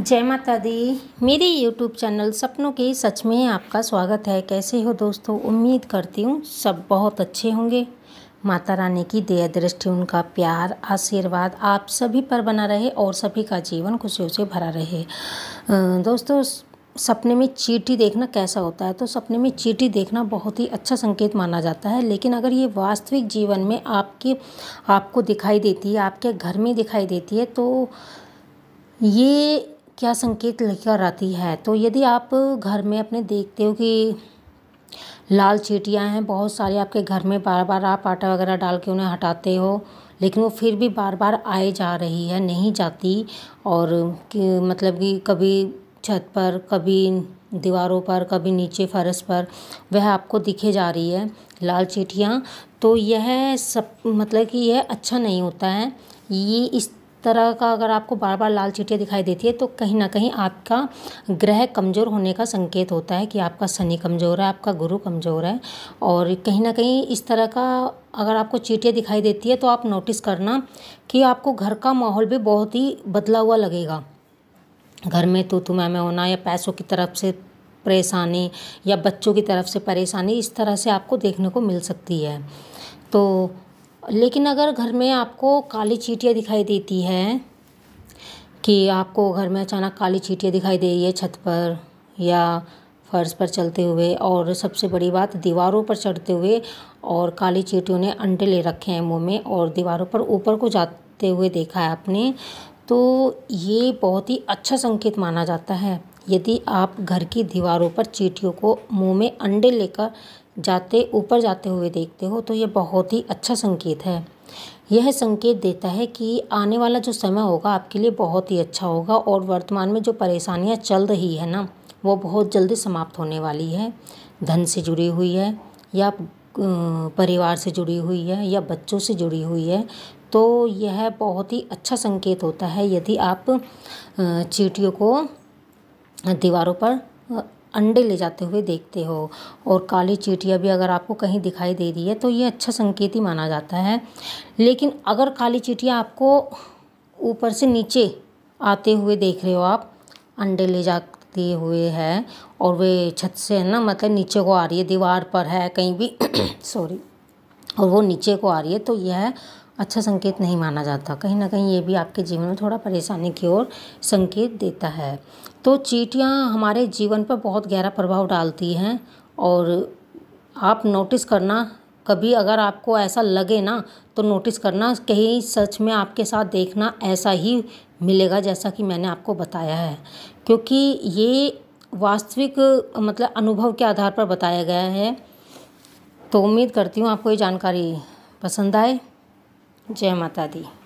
जय माता दी मेरे यूट्यूब चैनल सपनों के सच में आपका स्वागत है कैसे हो दोस्तों उम्मीद करती हूँ सब बहुत अच्छे होंगे माता रानी की दया दृष्टि उनका प्यार आशीर्वाद आप सभी पर बना रहे और सभी का जीवन खुशियों से भरा रहे दोस्तों सपने में चीटी देखना कैसा होता है तो सपने में चीटी देखना बहुत ही अच्छा संकेत माना जाता है लेकिन अगर ये वास्तविक जीवन में आपके आपको दिखाई देती है आपके घर में दिखाई देती है तो ये क्या संकेत लेकर आती है तो यदि आप घर में अपने देखते हो कि लाल चीटियाँ हैं बहुत सारी आपके घर में बार बार आप आटा वगैरह डाल के उन्हें हटाते हो लेकिन वो फिर भी बार बार आए जा रही है नहीं जाती और कि मतलब कि कभी छत पर कभी दीवारों पर कभी नीचे फर्श पर वह आपको दिखे जा रही है लाल चीटियाँ तो यह सब मतलब कि यह अच्छा नहीं होता है ये इस तरह का अगर आपको बार बार लाल चीटियाँ दिखाई देती है तो कहीं ना कहीं आपका ग्रह कमज़ोर होने का संकेत होता है कि आपका शनि कमज़ोर है आपका गुरु कमज़ोर है और कहीं ना कहीं इस तरह का अगर आपको चीटियाँ दिखाई देती है तो आप नोटिस करना कि आपको घर का माहौल भी बहुत ही बदला हुआ लगेगा घर में तो तुम्हें में होना या पैसों की तरफ से परेशानी या बच्चों की तरफ से परेशानी इस तरह से आपको देखने को मिल सकती है तो लेकिन अगर घर में आपको काली चीटियाँ दिखाई देती है कि आपको घर में अचानक काली चीटियाँ दिखाई दे रही है छत पर या फर्श पर चलते हुए और सबसे बड़ी बात दीवारों पर चढ़ते हुए और काली चीटियों ने अंडे ले रखे हैं मुंह में और दीवारों पर ऊपर को जाते हुए देखा है आपने तो ये बहुत ही अच्छा संकेत माना जाता है यदि आप घर की दीवारों पर चीटियों को मुंह में अंडे लेकर जाते ऊपर जाते हुए देखते हो तो यह बहुत ही अच्छा संकेत है यह संकेत देता है कि आने वाला जो समय होगा आपके लिए बहुत ही अच्छा होगा और वर्तमान में जो परेशानियाँ चल रही है ना वो बहुत जल्दी समाप्त होने वाली है धन से जुड़ी हुई है या परिवार से जुड़ी हुई है या बच्चों से जुड़ी हुई है तो यह बहुत ही अच्छा संकेत होता है यदि आप चीटियों को दीवारों पर अंडे ले जाते हुए देखते हो और काली चीटियाँ भी अगर आपको कहीं दिखाई दे रही है तो ये अच्छा संकेत ही माना जाता है लेकिन अगर काली चीटियाँ आपको ऊपर से नीचे आते हुए देख रहे हो आप अंडे ले जाते हुए है और वे छत से है ना मतलब नीचे को आ रही है दीवार पर है कहीं भी सॉरी और वो नीचे को आ रही है तो यह अच्छा संकेत नहीं माना जाता कहीं ना कहीं ये भी आपके जीवन में थोड़ा परेशानी की ओर संकेत देता है तो चीटियाँ हमारे जीवन पर बहुत गहरा प्रभाव डालती हैं और आप नोटिस करना कभी अगर आपको ऐसा लगे ना तो नोटिस करना कहीं सच में आपके साथ देखना ऐसा ही मिलेगा जैसा कि मैंने आपको बताया है क्योंकि ये वास्तविक मतलब अनुभव के आधार पर बताया गया है तो उम्मीद करती हूँ आपको ये जानकारी पसंद आए जय माता दी